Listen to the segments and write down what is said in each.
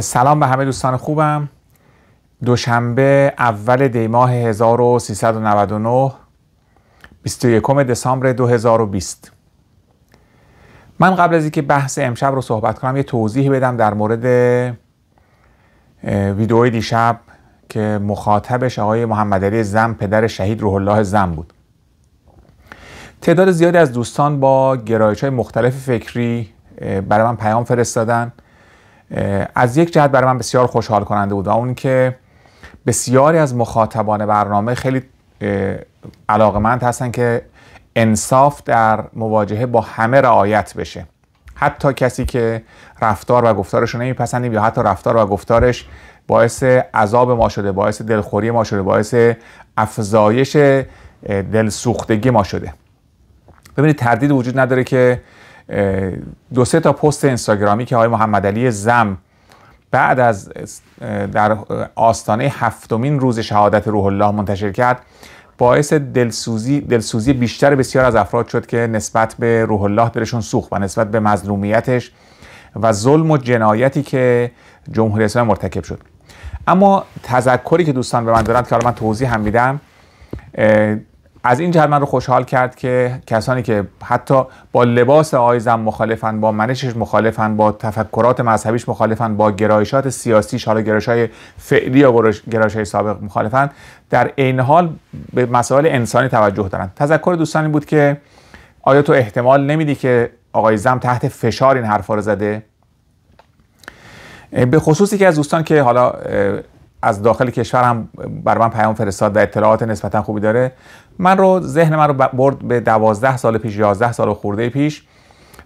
سلام به همه دوستان خوبم دوشنبه اول دیماه 1399 21 دسامبر 2020 من قبل از اینکه بحث امشب رو صحبت کنم یه توضیح بدم در مورد ویدئوی دیشب که مخاطبش آقای محمد علی زم پدر شهید روح الله زم بود تعداد زیادی از دوستان با گرایش های مختلف فکری برای من پیام فرستادن از یک جهت برای من بسیار خوشحال کننده بود و اون که بسیاری از مخاطبان برنامه خیلی علاقمند هستن که انصاف در مواجهه با همه رعایت بشه حتی کسی که رفتار و گفتارش رو نمیپسندیم یا حتی رفتار و گفتارش باعث عذاب ما شده باعث دلخوری ما شده باعث افزایش دلسوختگی ما شده ببینید تردید وجود نداره که دو سه تا پست اینستاگرامی که آقای محمد علی زم بعد از در آستانه هفتمین روز شهادت روح الله منتشر کرد باعث دلسوزی, دلسوزی بیشتر بسیار از افراد شد که نسبت به روح الله دلشون سوخت و نسبت به مظلومیتش و ظلم و جنایتی که جمهوری اسلامی مرتکب شد اما تذکری که دوستان به من دارند که من توضیح هم میدم از این جهت رو خوشحال کرد که کسانی که حتی با لباس آیزم مخالفن با منشش مخالفن با تفکرات مذهبیش مخالفن با گرایشات سیاسیش حالا گرایش های فعلی یا گرایش های سابق مخالفن در این حال به مسائل انسانی توجه دارن تذکر دوستانی بود که آیا تو احتمال نمیدی که آقای زم تحت فشار این حرفا رو زده به خصوصی که از دوستان که حالا از داخل کشور هم بر من پیام فرستاد و اطلاعات نسبتا خوبی داره من رو ذهن من رو برد به دوازده سال پیش یازده سال خورده پیش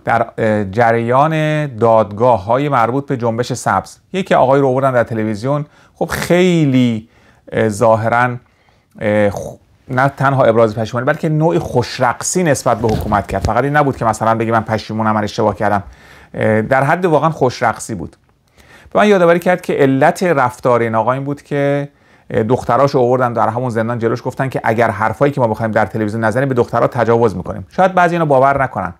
در جریان دادگاه های مربوط به جنبش سبز یکی آقای رو بردن در تلویزیون خب خیلی ظاهرا نه تنها ابراز پشیمانی بلکه نوعی خوشرقصی نسبت به حکومت کرد فقط این نبود که مثلا بگی من پشیمونم من اشتباه کردم در حد واقعا خوشرقصی بود به من یادآوری کرد که علت رفتار این آقا این بود که دختراش آوردن در همون زندان جلوش گفتن که اگر حرفایی که ما بخوایم در تلویزیون نزنیم به دخترها تجاوز میکنیم شاید بعضی اینو باور نکنن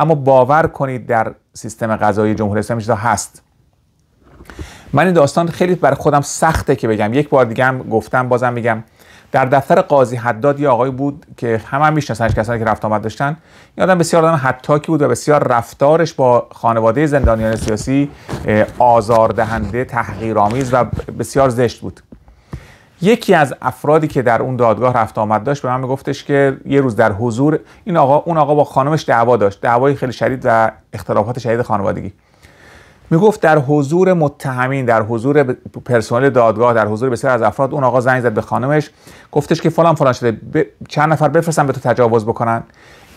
اما باور کنید در سیستم قضایی جمهوری اسلامی چیزا هست من این داستان خیلی بر خودم سخته که بگم یک بار دیگه هم گفتم بازم میگم در دفتر قاضی حداد یه آقایی بود که همه هم, میشناسنش کسانی که رفت آمد داشتن این بسیار آدم حتاکی بود و بسیار رفتارش با خانواده زندانیان سیاسی آزاردهنده تحقیرآمیز و بسیار زشت بود یکی از افرادی که در اون دادگاه رفت آمد داشت به من میگفتش که یه روز در حضور این آقا اون آقا با خانمش دعوا داشت دعوای خیلی شدید و اختلافات شدید خانوادگی میگفت در حضور متهمین در حضور پرسنل دادگاه در حضور بسیار از افراد اون آقا زنگ زد به خانمش گفتش که فلان فلان شده چند نفر بفرستن به تو تجاوز بکنن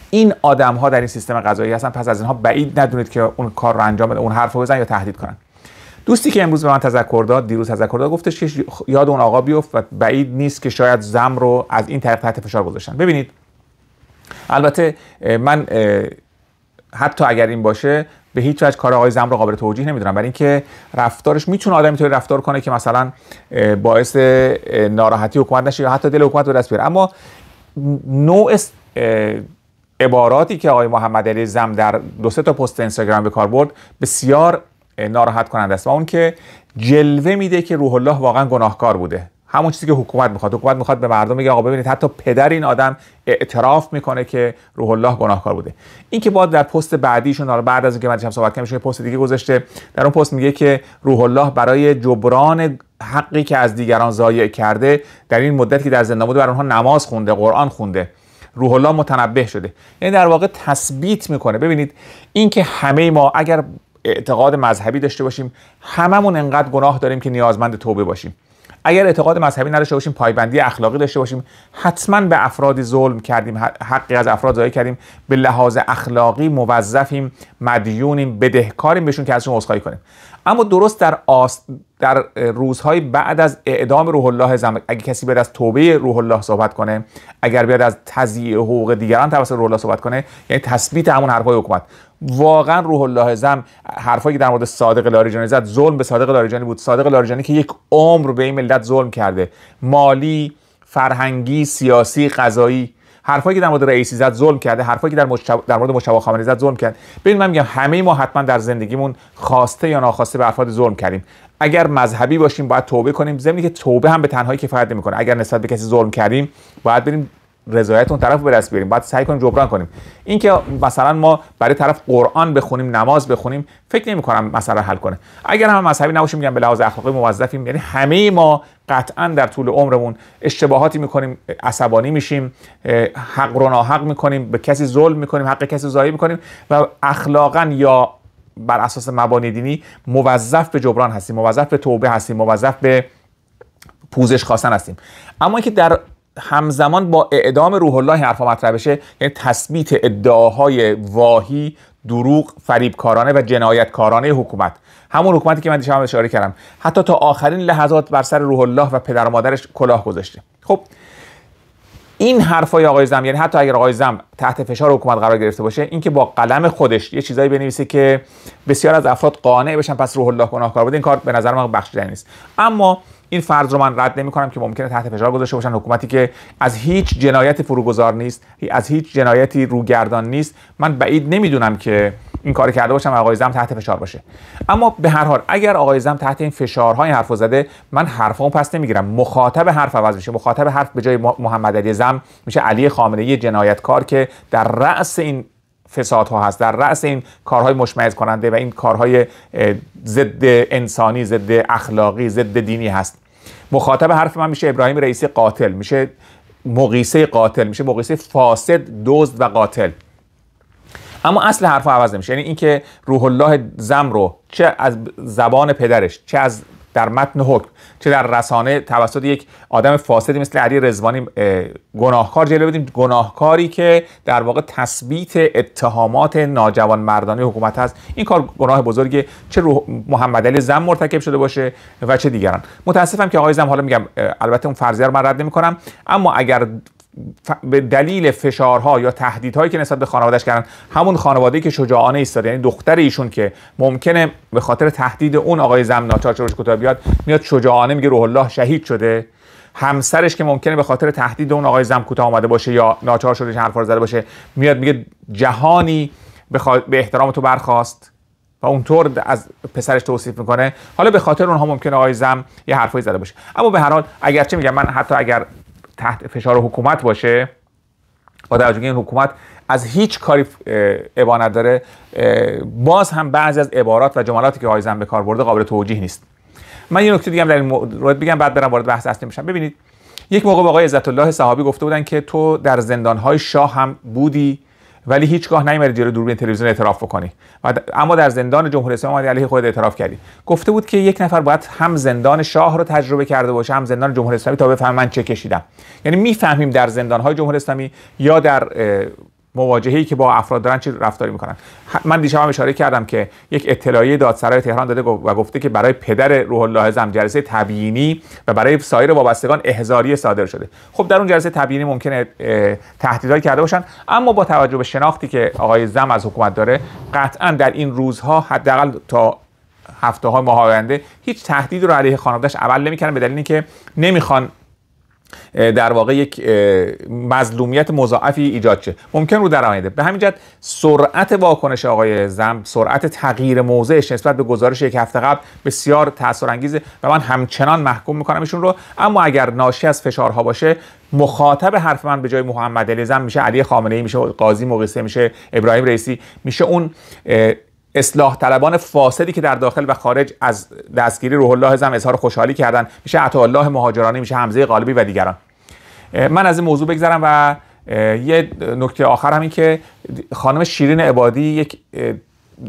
این آدم ها در این سیستم قضایی هستن پس از اینها بعید ندونید که اون کار رو انجام بده اون حرف یا تهدید کنن دوستی که امروز به من تذکر داد دیروز تذکر داد گفتش که یاد اون آقا بیفت و بعید نیست که شاید زم رو از این طریق تحت فشار گذاشتن ببینید البته من حتی اگر این باشه به هیچ وجه کار آقای زم رو قابل توجیه نمیدونم برای اینکه رفتارش میتونه آدم اینطوری رفتار کنه که مثلا باعث ناراحتی حکومت نشه یا حتی دل حکومت رو دست بیاره اما نوع عباراتی که آقای محمد علی زم در دو سه تا پست اینستاگرام به کار برد بسیار ناراحت کننده است و اون که جلوه میده که روح الله واقعا گناهکار بوده همون چیزی که حکومت میخواد حکومت میخواد به مردم میگه آقا ببینید حتی پدر این آدم اعتراف میکنه که روح الله گناهکار بوده این که بعد در پست بعدیشون حالا بعد از اینکه من هم صحبت کردم پست دیگه گذاشته در اون پست میگه که روح الله برای جبران حقی که از دیگران ضایع کرده در این مدت که در زندان بوده بر اونها نماز خونده قرآن خونده روح الله متنبه شده یعنی در واقع تثبیت میکنه ببینید اینکه همه ما اگر اعتقاد مذهبی داشته باشیم هممون انقدر گناه داریم که نیازمند توبه باشیم اگر اعتقاد مذهبی نداشته باشیم پایبندی اخلاقی داشته باشیم حتما به افرادی ظلم کردیم حقی از افراد ضایع کردیم به لحاظ اخلاقی موظفیم مدیونیم بدهکاریم بهشون که ازشون عذرخواهی کنیم اما درست در در روزهای بعد از اعدام روح الله زم اگه کسی بیاد از توبه روح الله صحبت کنه اگر بیاد از تضییع حقوق دیگران توسط روح الله صحبت کنه یعنی تثبیت همون حرفهای حکومت واقعا روح الله زم حرفایی که در مورد صادق لاریجانی زد ظلم به صادق لاریجانی بود صادق لاریجانی که یک عمر به این ملت ظلم کرده مالی فرهنگی سیاسی قضایی حرفایی که در مورد رئیسی زد ظلم کرده حرفایی که در, در مورد مشتبه خامنه زد ظلم کرد ببین من میگم همه ما حتما در زندگیمون خواسته یا ناخواسته به افراد ظلم کردیم اگر مذهبی باشیم باید توبه کنیم زمینی که توبه هم به تنهایی کفایت نمیکنه اگر نسبت به کسی ظلم کردیم باید بریم رضایت اون طرف به دست بیاریم باید سعی کنیم جبران کنیم اینکه مثلا ما برای طرف قرآن بخونیم نماز بخونیم فکر نمی کنم مسئله حل کنه اگر هم مذهبی نباشیم میگم به لحاظ اخلاقی موظفیم یعنی همه ما قطعا در طول عمرمون اشتباهاتی میکنیم عصبانی میشیم حق رو ناحق میکنیم به کسی ظلم میکنیم حق کسی ضایع میکنیم و اخلاقا یا بر اساس مبانی دینی موظف به جبران هستیم موظف به توبه هستیم موظف به پوزش خواستن هستیم اما اینکه در همزمان با اعدام روح الله این حرفا مطرح بشه یعنی تثبیت ادعاهای واهی دروغ فریبکارانه و جنایتکارانه حکومت همون حکومتی که من دیشب اشاره کردم حتی تا آخرین لحظات بر سر روح الله و پدر و مادرش کلاه گذاشته خب این حرفای آقای زم یعنی حتی اگر آقای زم تحت فشار حکومت قرار گرفته باشه اینکه با قلم خودش یه چیزایی بنویسه که بسیار از افراد قانع بشن پس روح الله گناهکار بوده این کار به نظر من بخشیدنی نیست اما این فرض رو من رد نمی کنم که ممکنه تحت فشار گذاشته باشن حکومتی که از هیچ جنایت فروگذار نیست از هیچ جنایتی روگردان نیست من بعید نمیدونم که این کار کرده باشم آقای زم تحت فشار باشه اما به هر حال اگر آقای زم تحت این فشارهای حرف زده من اون پس نمیگیرم مخاطب حرف عوض میشه مخاطب حرف به جای محمد علی زم میشه علی خامنه ای جنایتکار که در رأس این ها هست در رأس این کارهای مشمعز کننده و این کارهای ضد انسانی ضد اخلاقی ضد دینی هست مخاطب حرف من میشه ابراهیم رئیسی قاتل میشه مقیسه قاتل میشه مقیسه فاسد دزد و قاتل اما اصل حرف عوض نمیشه یعنی اینکه روح الله زم رو چه از زبان پدرش چه از در متن حکم چه در رسانه توسط یک آدم فاسدی مثل علی رزوانی گناهکار جلو بدیم گناهکاری که در واقع تثبیت اتهامات ناجوان مردانه حکومت هست این کار گناه بزرگه چه روح محمد علی زم مرتکب شده باشه و چه دیگران متاسفم که آقای زم حالا میگم البته اون فرضیه رو من رد کنم اما اگر به دلیل فشارها یا تهدیدهایی که نسبت به خانوادهش کردن همون خانواده که شجاعانه ایستاده یعنی دختر ایشون که ممکنه به خاطر تهدید اون آقای ناچار چروش کتاب بیاد میاد شجاعانه میگه روح الله شهید شده همسرش که ممکنه به خاطر تهدید اون آقای زم کوتاه آمده باشه یا ناچار شده حرف زده باشه میاد میگه جهانی به احترام تو برخواست و اونطور از پسرش توصیف میکنه حالا به خاطر اونها ممکنه آقای زم یه حرفایی زده باشه اما به هر حال اگرچه میگم من حتی اگر تحت فشار حکومت باشه با توجه این حکومت از هیچ کاری عبانت نداره باز هم بعضی از عبارات و جملاتی که آیزن به کار برده قابل توجیه نیست من یه نکته دیگه هم در این مورد بگم بعد برم وارد بحث اصلی میشم ببینید یک موقع با آقای عزت الله صحابی گفته بودن که تو در های شاه هم بودی ولی هیچگاه نمیری جلوی دوربین تلویزیون اعتراف بکنی و اما در زندان جمهوری اسلامی علیه خود اعتراف کردی گفته بود که یک نفر باید هم زندان شاه رو تجربه کرده باشه هم زندان جمهوری اسلامی تا بفهم من چه کشیدم یعنی میفهمیم در زندان های جمهوری اسلامی یا در مواجهه که با افراد دارن چه رفتاری میکنن من دیشب هم اشاره کردم که یک اطلاعیه دادسرای تهران داده و گفته که برای پدر روح الله زم جلسه تبیینی و برای سایر وابستگان احضاری صادر شده خب در اون جلسه تبیینی ممکنه تهدیدای کرده باشن اما با توجه به شناختی که آقای زم از حکومت داره قطعا در این روزها حداقل تا هفته های ماه آینده هیچ تهدیدی رو علیه خانوادهش عمل نمیکنن به دلیل اینکه نمیخوان در واقع یک مظلومیت مضاعفی ایجاد شه ممکن رو در آینده به همین جد سرعت واکنش آقای زم سرعت تغییر موضعش نسبت به گزارش یک هفته قبل بسیار انگیزه و من همچنان محکوم میکنم ایشون رو اما اگر ناشی از فشارها باشه مخاطب حرف من به جای محمد علی زم میشه علی خامنه ای میشه قاضی مقیسه میشه ابراهیم رئیسی میشه اون اصلاح طلبان فاسدی که در داخل و خارج از دستگیری روح الله زم اظهار خوشحالی کردن میشه عطا الله مهاجرانی میشه حمزه قالبی و دیگران من از این موضوع بگذرم و یه نکته آخر هم این که خانم شیرین عبادی یک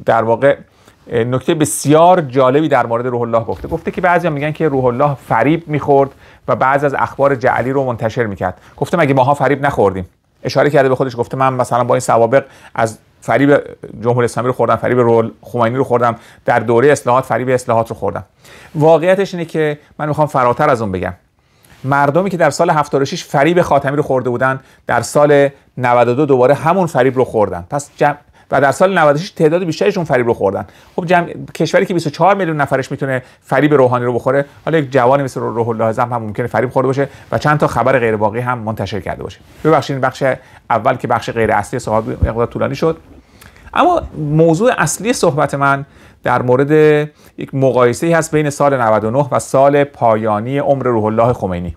در واقع نکته بسیار جالبی در مورد روح الله گفته گفته که بعضی هم میگن که روح الله فریب میخورد و بعض از اخبار جعلی رو منتشر میکرد گفته مگه ماها فریب نخوردیم اشاره کرده به خودش گفته من مثلا با این سوابق از فریب جمهوری اسلامی رو خوردم فریب رول خمینی رو خوردم در دوره اصلاحات فریب اصلاحات رو خوردم واقعیتش اینه که من میخوام فراتر از اون بگم مردمی که در سال 76 فریب خاتمی رو خورده بودن در سال 92 دوباره همون فریب رو خوردن پس و در سال 96 تعداد بیشترشون فریب رو خوردن خب جمع... کشوری که 24 میلیون نفرش میتونه فریب روحانی رو بخوره حالا یک جوان مثل روح الله اعظم هم ممکنه فریب خورده باشه و چند تا خبر غیر واقعی هم منتشر کرده باشه ببخشید بخش اول که بخش غیر اصلی صحبت مقدار طولانی شد اما موضوع اصلی صحبت من در مورد یک مقایسه هست بین سال 99 و سال پایانی عمر روح الله خمینی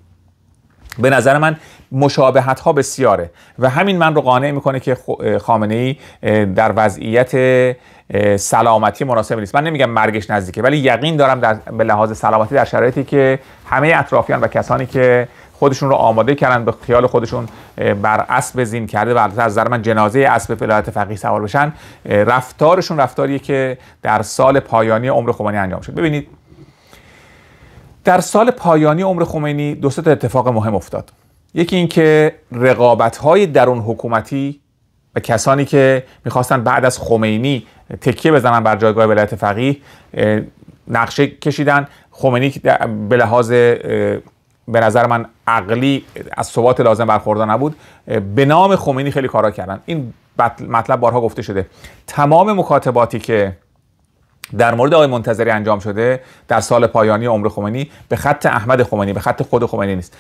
به نظر من مشابهت ها بسیاره و همین من رو قانع میکنه که خامنه ای در وضعیت سلامتی مناسب نیست من نمیگم مرگش نزدیکه ولی یقین دارم در به لحاظ سلامتی در شرایطی که همه اطرافیان و کسانی که خودشون رو آماده کردن به خیال خودشون بر اسب زین کرده و از نظر من جنازه اسب ولایت فقیه سوار بشن رفتارشون رفتاریه که در سال پایانی عمر خمینی انجام شد ببینید در سال پایانی عمر خمینی دو اتفاق مهم افتاد یکی اینکه رقابت های درون حکومتی و کسانی که میخواستن بعد از خمینی تکیه بزنن بر جایگاه ولایت فقیه نقشه کشیدن خمینی به لحاظ به نظر من عقلی از ثبات لازم برخوردار نبود به نام خمینی خیلی کارا کردن این مطلب بارها گفته شده تمام مکاتباتی که در مورد آقای منتظری انجام شده در سال پایانی عمر خمینی به خط احمد خمینی به خط خود خمینی نیست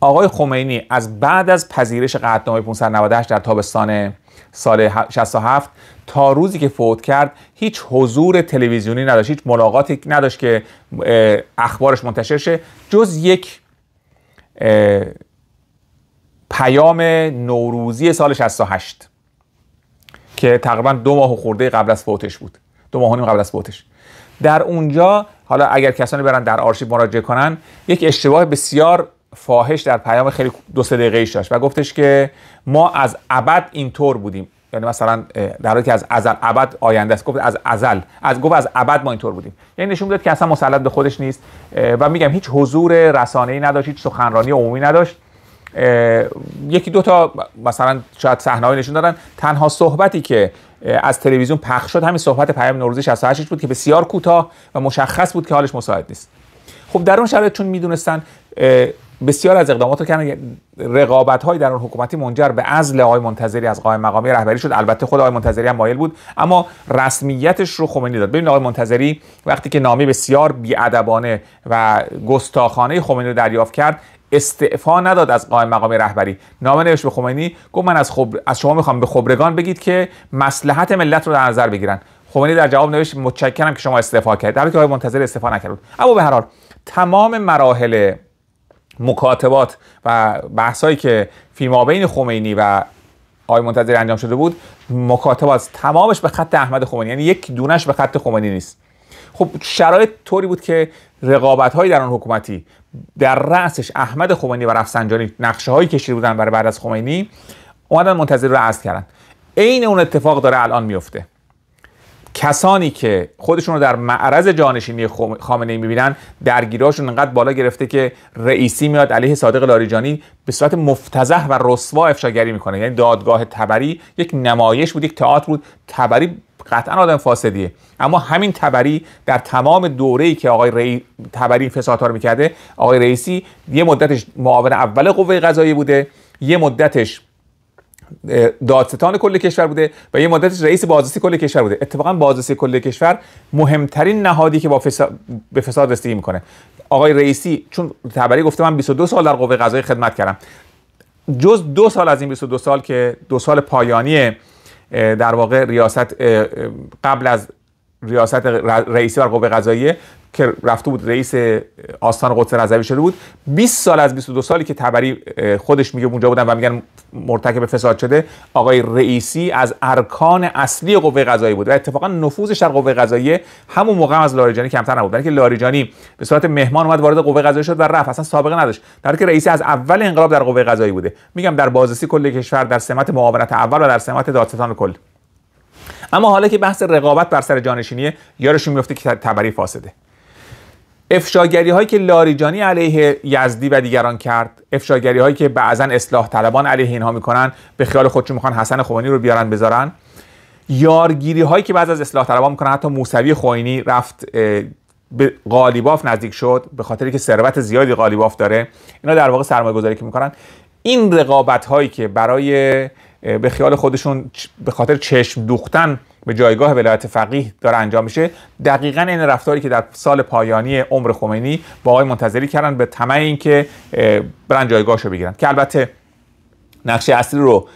آقای خمینی از بعد از پذیرش قطعنامه 598 در تابستان سال 67 تا روزی که فوت کرد هیچ حضور تلویزیونی نداشت هیچ ملاقاتی نداشت که اخبارش منتشر شه جز یک پیام نوروزی سال 68 که تقریبا دو ماه خورده قبل از فوتش بود دو ماه قبل از فوتش در اونجا حالا اگر کسانی برن در آرشیو مراجعه کنن یک اشتباه بسیار فاحش در پیام خیلی دو سه دقیقه ایش داشت و گفتش که ما از ابد اینطور بودیم یعنی مثلا در حالی که از ازل ابد آینده است گفت از ازل از گفت از ابد ما اینطور بودیم یعنی نشون میداد که اصلا مسلط به خودش نیست و میگم هیچ حضور رسانه‌ای نداشت هیچ سخنرانی عمومی نداشت یکی دو تا مثلا شاید صحنه‌ای نشون دادن تنها صحبتی که از تلویزیون پخش شد همین صحبت پیام نوروزی 68 بود که بسیار کوتاه و مشخص بود که حالش مساعد نیست خب در اون شرایط چون میدونستن بسیار از اقدامات رو رقابت های در اون حکومتی منجر به عزل آقای منتظری از قائم مقامی رهبری شد البته خود آقای منتظری هم مایل بود اما رسمیتش رو خمینی داد ببین آقای منتظری وقتی که نامی بسیار بیادبانه و گستاخانه خمینی رو دریافت کرد استعفا نداد از قائم مقام رهبری نامه نوشت به خمینی گفت من از, خبر... از شما میخوام به خبرگان بگید که مسلحت ملت رو در نظر بگیرن خمینی در جواب نوشت متشکرم که شما استعفا کردید در حالی که آقای منتظری استعفا نکرد اما به هر حال تمام مراحل مکاتبات و بحثایی که بین خمینی و آقای منتظری انجام شده بود مکاتبات تمامش به خط احمد خمینی یعنی یک دونش به خط خمینی نیست خب شرایط طوری بود که رقابت هایی در آن حکومتی در رأسش احمد خمینی و رفسنجانی نقشه هایی کشیده بودن برای بعد از خمینی اومدن منتظر رو عزل کردن عین اون اتفاق داره الان میفته کسانی که خودشون رو در معرض جانشینی خامنه ای میبینن درگیراشون انقدر بالا گرفته که رئیسی میاد علیه صادق لاریجانی به صورت مفتزه و رسوا افشاگری میکنه یعنی دادگاه تبری یک نمایش بود یک تئاتر بود تبری قطعا آدم فاسدیه اما همین تبری در تمام دوره‌ای که آقای تبری فسادها رو میکرده آقای رئیسی یه مدتش معاون اول قوه قضاییه بوده یه مدتش دادستان کل کشور بوده و یه مدت رئیس بازرسی کل کشور بوده اتفاقا بازرسی کل کشور مهمترین نهادی که با فساد به فساد رسیدگی میکنه آقای رئیسی چون تبری گفته من 22 سال در قوه قضایی خدمت کردم جز دو سال از این 22 سال که دو سال پایانی در واقع ریاست قبل از ریاست رئیسی بر قوه قضاییه که رفته بود رئیس آستان قدس رضوی شده بود 20 سال از 22 سالی که تبری خودش میگه اونجا بودن و میگن مرتکب فساد شده آقای رئیسی از ارکان اصلی قوه قضایی بود و اتفاقا نفوذش در قوه قضایی همون موقع از لاریجانی کمتر نبود که لاریجانی به صورت مهمان اومد وارد قوه قضایی شد و رفت اصلا سابقه نداشت در که رئیسی از اول انقلاب در قوه قضایی بوده میگم در بازرسی کل کشور در سمت معاونت اول و در سمت دادستان کل اما حالا که بحث رقابت بر سر جانشینیه یارشون میفته که تبری فاسده افشاگری هایی که لاریجانی علیه یزدی و دیگران کرد افشاگری هایی که بعضا اصلاح طلبان علیه اینها میکنن به خیال خودشون میخوان حسن خوانی رو بیارن بذارن یارگیری هایی که بعض از اصلاح طلبان میکنن حتی موسوی خوانی رفت به قالیباف نزدیک شد به خاطری که ثروت زیادی قالیباف داره اینا در واقع سرمایه گذاری که میکنن این رقابت هایی که برای به خیال خودشون به خاطر چشم دوختن به جایگاه ولایت فقیه داره انجام میشه دقیقا این رفتاری که در سال پایانی عمر خمینی با آقای منتظری کردن به طمع اینکه برن جایگاه رو بگیرن که البته نقشه اصلی رو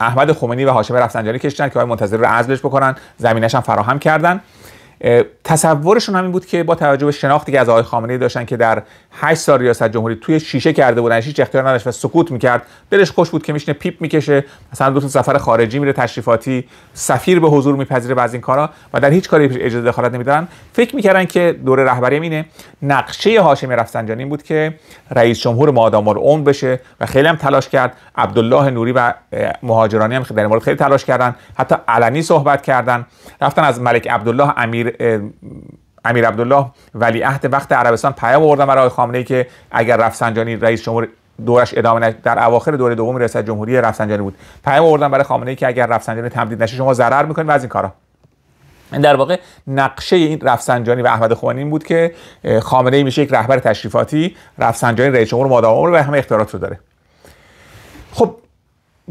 احمد خمینی و هاشم رفسنجانی کشتن که آقای منتظری رو عزلش بکنن زمینش هم فراهم کردن تصورشون همین بود که با توجه به شناختی که از آقای خامنه‌ای داشتن که در 8 سال ریاست جمهوری توی شیشه کرده بودن هیچ اختیار نداشت و سکوت میکرد دلش خوش بود که میشینه پیپ میکشه مثلا دو تا سفر خارجی میره تشریفاتی سفیر به حضور میپذیره بعضی این کارا و در هیچ کاری اجازه دخالت نمیدادن فکر میکردن که دوره رهبری اینه نقشه هاشمی رفسنجانی بود که رئیس جمهور مادام العمر بشه و خیلی هم تلاش کرد عبدالله نوری و مهاجرانی هم در مورد خیلی تلاش کردن حتی علنی صحبت کردن رفتن از ملک عبدالله امیر امیر عبدالله ولیعهد وقت عربستان پیام آوردن برای خامنه ای که اگر رفسنجانی رئیس جمهور دورش ادامه نشه در اواخر دوره دوم ریاست جمهوری رفسنجانی بود پیام آوردن برای خامنه ای که اگر رفسنجانی تمدید نشه شما ضرر میکنید و از این کارا این در واقع نقشه این رفسنجانی و احمد خوانی بود که خامنه ای میشه یک رهبر تشریفاتی رفسنجانی رئیس جمهور مادام و همه اختیارات رو داره خب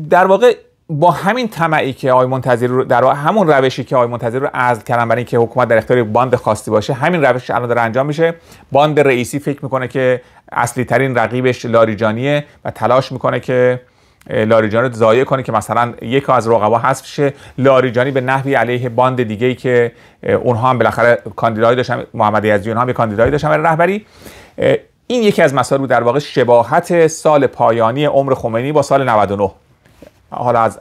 در واقع با همین طمعی که آقای منتظری رو در همون روشی که آقای منتظری رو عزل کردن برای اینکه حکومت در اختیار باند خاصی باشه همین روش الان داره انجام میشه باند رئیسی فکر میکنه که اصلی ترین رقیبش لاریجانیه و تلاش میکنه که لاریجانی رو ضایع کنه که مثلا یک از رقبا حذف شه لاریجانی به نحوی علیه باند دیگه ای که اونها هم بالاخره کاندیدایی داشتن محمد یزدی اونها هم کاندیدایی داشتن برای رهبری این یکی از مسائل بود در واقع شباهت سال پایانی عمر خمینی با سال 99 حالا از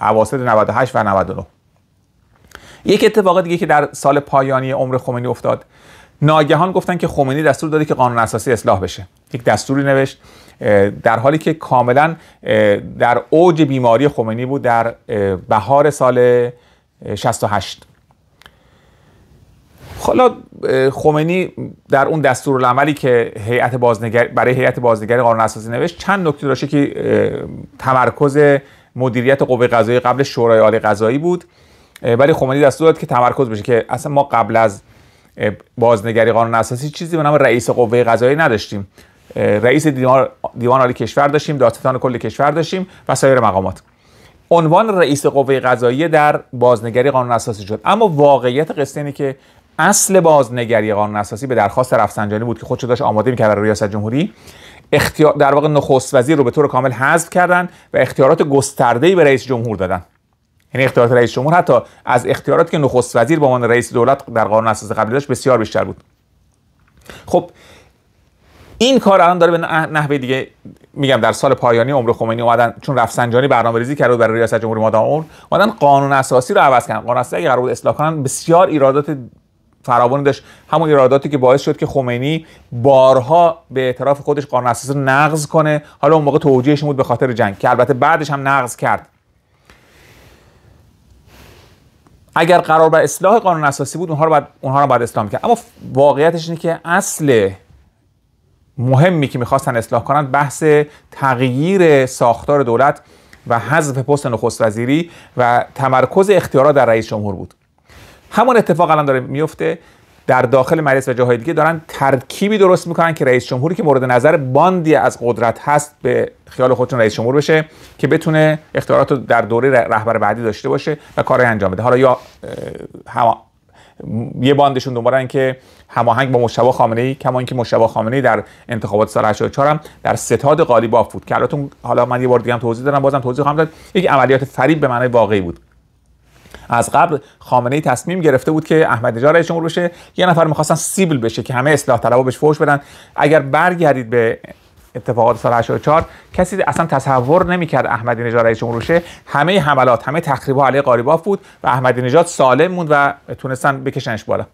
اواسط 98 و 99 یک اتفاق دیگه که در سال پایانی عمر خمینی افتاد ناگهان گفتن که خمینی دستور داده که قانون اساسی اصلاح بشه یک دستوری نوشت در حالی که کاملا در اوج بیماری خمینی بود در بهار سال 68 حالا خمینی در اون دستور دستورالعملی که هیئت بازنگر برای هیئت بازنگری قانون اساسی نوشت چند نکته داشت که تمرکز مدیریت قوه قضایی قبل شورای عالی قضایی بود ولی خمینی خب دستور داد که تمرکز بشه که اصلا ما قبل از بازنگری قانون اساسی چیزی به نام رئیس قوه قضایی نداشتیم رئیس دیوان, دیوان عالی کشور داشتیم دادستان کل کشور داشتیم و سایر مقامات عنوان رئیس قوه قضایی در بازنگری قانون اساسی شد اما واقعیت قصه اینه که اصل بازنگری قانون اساسی به درخواست رفسنجانی بود که خودش داشت آماده می‌کرد برای ریاست جمهوری اختیار در واقع نخست وزیر رو به طور کامل حذف کردن و اختیارات گسترده‌ای به رئیس جمهور دادن یعنی اختیارات رئیس جمهور حتی از اختیاراتی که نخست وزیر به عنوان رئیس دولت در قانون اساسی قبلی داشت بسیار بیشتر بود خب این کار الان داره به نحوه دیگه میگم در سال پایانی عمر خمینی اومدن چون رفسنجانی برنامه‌ریزی کرد برای ریاست جمهوری مادام عمر اومدن قانون اساسی رو عوض کردن قانون اساسی قرار بود اصلاح کنن بسیار ایرادات فراوانی داشت همون ایراداتی که باعث شد که خمینی بارها به اعتراف خودش قانون رو نقض کنه حالا اون موقع توجیهش بود به خاطر جنگ که البته بعدش هم نقض کرد اگر قرار بر اصلاح قانون اساسی بود اونها رو بعد اونها رو بعد اسلام کرد اما واقعیتش اینه که اصل مهمی که میخواستن اصلاح کنند بحث تغییر ساختار دولت و حذف پست نخست وزیری و تمرکز اختیارات در رئیس جمهور بود همان اتفاق الان داره میفته در داخل مجلس و جاهای دیگه دارن ترکیبی درست میکنن که رئیس جمهوری که مورد نظر باندی از قدرت هست به خیال خودشون رئیس جمهور بشه که بتونه اختیارات رو در دوره رهبر بعدی داشته باشه و کارهای انجام بده حالا یا هم... یه باندشون دنبالن که هماهنگ با مشتبه خامنه ای کما اینکه مشتبه خامنه در انتخابات سال 84 هم در ستاد قالیباف بود که حالا من یه بار دیگه هم توضیح دارم بازم توضیح خواهم داد یک عملیات فریب به معنای واقعی بود از قبل خامنه ای تصمیم گرفته بود که احمد نژاد رئیس جمهور بشه یه نفر میخواستن سیبل بشه که همه اصلاح طلبا بهش فوش بدن اگر برگردید به اتفاقات سال 84 کسی اصلا تصور نمیکرد احمدی نژاد رئیس جمهور بشه همه حملات همه ها علیه قاریباف بود و احمدی نژاد سالم موند و تونستن بکشنش بالا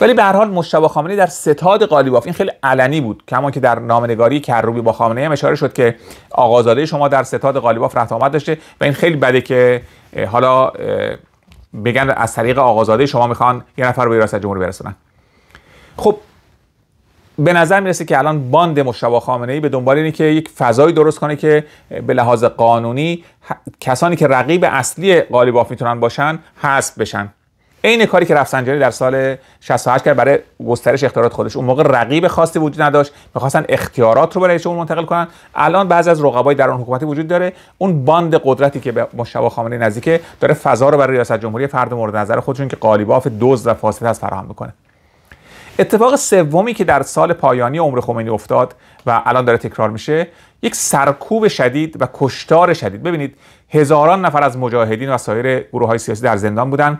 ولی به هر حال مشتبه خامنه‌ای در ستاد قالیباف این خیلی علنی بود کما که در نامنگاری کروبی با خامنه‌ای هم اشاره شد که آقازاده شما در ستاد قالیباف رفت آمد داشته و این خیلی بده که حالا بگن از طریق آقازاده شما میخوان یه نفر به ریاست جمهوری برسونن خب به نظر میرسه که الان باند مشتبه خامنه ای به دنبال اینه که یک فضایی درست کنه که به لحاظ قانونی کسانی که رقیب اصلی قالیباف میتونن باشن حذف بشن عین کاری که رفسنجانی در سال 68 کرد برای گسترش اختیارات خودش اون موقع رقیب خاصی وجود نداشت میخواستن اختیارات رو برای اون منتقل کنن الان بعضی از رقبای در اون حکومتی وجود داره اون باند قدرتی که به مشابه خامنه نزدیک داره فضا رو برای ریاست جمهوری فرد مورد نظر خودشون که قالیباف دوز و فاسد از فراهم میکنه اتفاق سومی که در سال پایانی عمر خمینی افتاد و الان داره تکرار میشه یک سرکوب شدید و کشتار شدید ببینید هزاران نفر از مجاهدین و سایر گروه های سیاسی در زندان بودن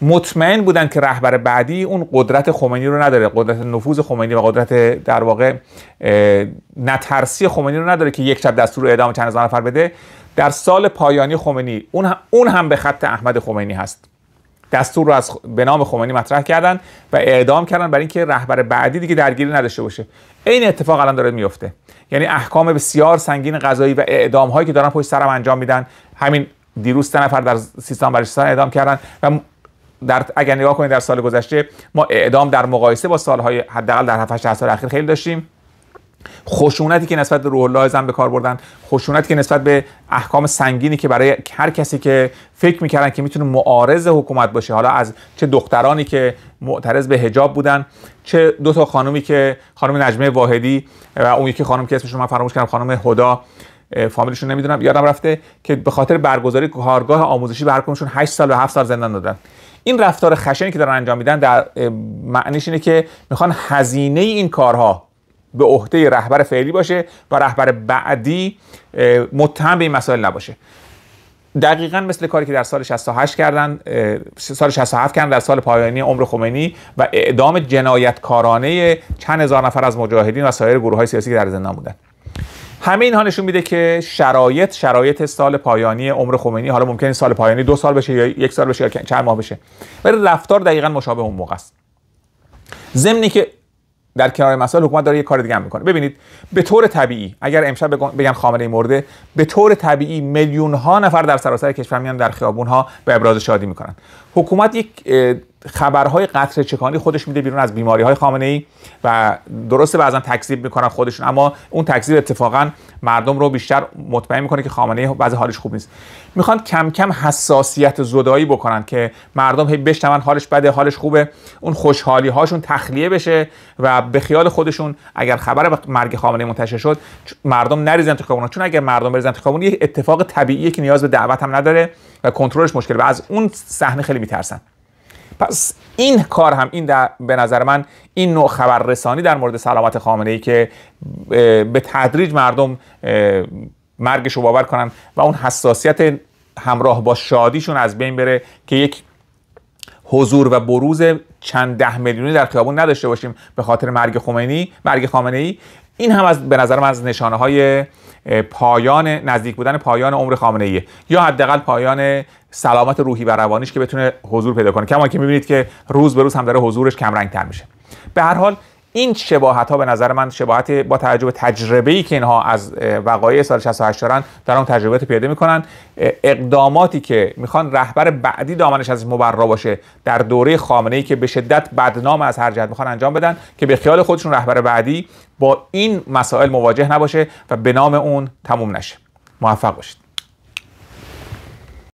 مطمئن بودن که رهبر بعدی اون قدرت خمینی رو نداره قدرت نفوذ خمینی و قدرت در واقع نترسی خمینی رو نداره که یک شب دستور رو اعدام چند نفر بده در سال پایانی خمینی اون هم, اون هم به خط احمد خمینی هست دستور رو از خ... به نام خمینی مطرح کردن و اعدام کردن برای اینکه رهبر بعدی دیگه درگیری نداشته باشه این اتفاق الان داره میفته یعنی احکام بسیار سنگین قضایی و اعدام هایی که دارن پشت سرم انجام میدن همین دیروز نفر در سیستان اعدام کردن و در اگر نگاه کنید در سال گذشته ما اعدام در مقایسه با سالهای حداقل در 7 سال اخیر خیلی داشتیم خشونتی که نسبت به روح الله زن به کار بردن خشونتی که نسبت به احکام سنگینی که برای هر کسی که فکر میکردن که میتونه معارض حکومت باشه حالا از چه دخترانی که معترض به حجاب بودن چه دو تا خانومی که خانم نجمه واحدی و اون یکی خانم که اسمشون من فراموش کردم خانم هدا فامیلشون نمیدونم یادم رفته که به خاطر برگزاری کارگاه آموزشی به هر کمشون 8 سال و 7 سال زندان دادن این رفتار خشنی که دارن انجام میدن در معنیش اینه که میخوان هزینه این کارها به عهده رهبر فعلی باشه و رهبر بعدی متهم به این مسائل نباشه دقیقا مثل کاری که در سال 68 کردن سال 67 کردن در سال پایانی عمر خمینی و اعدام جنایتکارانه چند هزار نفر از مجاهدین و سایر گروه های سیاسی که در زندان بودن همه اینها نشون میده که شرایط شرایط سال پایانی عمر خمینی حالا ممکنه سال پایانی دو سال بشه یا یک سال بشه یا چند ماه بشه ولی رفتار دقیقا مشابه اون موقع است ضمنی که در کنار مسائل حکومت داره یه کار دیگه هم میکنه ببینید به طور طبیعی اگر امشب بگن خامنه مرده به طور طبیعی میلیون ها نفر در سراسر کشور میان در خیابون ها به ابراز شادی میکنن حکومت یک خبرهای قطر چکانی خودش میده بیرون از بیماری های خامنه ای و درسته بعضا تکذیب میکنن خودشون اما اون تکذیب اتفاقا مردم رو بیشتر مطمئن میکنه که خامنه ای بعض حالش خوب نیست میخوان کم کم حساسیت زدایی بکنن که مردم هی بشنون حالش بده حالش خوبه اون خوشحالی هاشون تخلیه بشه و به خیال خودشون اگر خبر مرگ خامنه ای منتشر شد مردم نریزن تو چون اگر مردم بریزن تو اتفاق طبیعیه که نیاز به دعوت هم نداره و کنترلش مشکل و از اون صحنه خیلی میترسن پس این کار هم این به نظر من این نوع خبررسانی در مورد سلامت خامنه ای که به تدریج مردم مرگش رو باور کنن و اون حساسیت همراه با شادیشون از بین بره که یک حضور و بروز چند ده میلیونی در خیابون نداشته باشیم به خاطر مرگ خمینی مرگ خامنه ای این هم از به نظر من از نشانه های پایان نزدیک بودن پایان عمر خامنه ایه یا حداقل پایان سلامت روحی و روانیش که بتونه حضور پیدا کنه کما که میبینید که روز به روز هم داره حضورش کم رنگ تر میشه به هر حال این شباهت ها به نظر من شباهت با توجه تجربه ای که اینها از وقایع سال 68 دارن اون تجربه پیاده میکنن اقداماتی که میخوان رهبر بعدی دامنش از مبرا باشه در دوره خامنه ای که به شدت بدنام از هر جهت میخوان انجام بدن که به خیال خودشون رهبر بعدی با این مسائل مواجه نباشه و به نام اون تموم نشه موفق باشید